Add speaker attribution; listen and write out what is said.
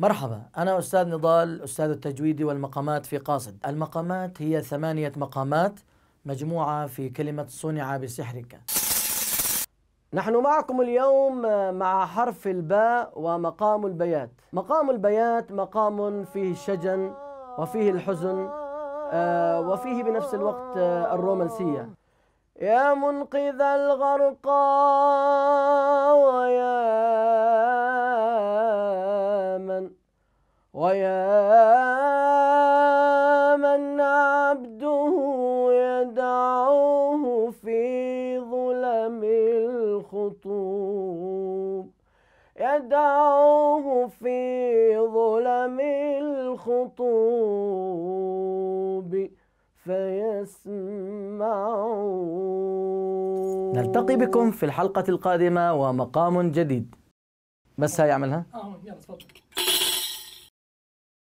Speaker 1: مرحبا أنا أستاذ نضال أستاذ التجويدي والمقامات في قاصد المقامات هي ثمانية مقامات مجموعة في كلمة صنع بسحرك
Speaker 2: نحن معكم اليوم مع حرف الباء ومقام البيات مقام البيات مقام فيه الشجن وفيه الحزن آه، وفيه بنفس الوقت آه، الرومانسية يا منقذ الغرقان
Speaker 3: ويا من عبده يدعوه في ظلم الخطوب يدعوه في ظلم الخطوب فيسمعون نلتقي
Speaker 2: بكم في
Speaker 1: الحلقة القادمة ومقام جديد بس هاي اعملها
Speaker 3: اه يلا تفضل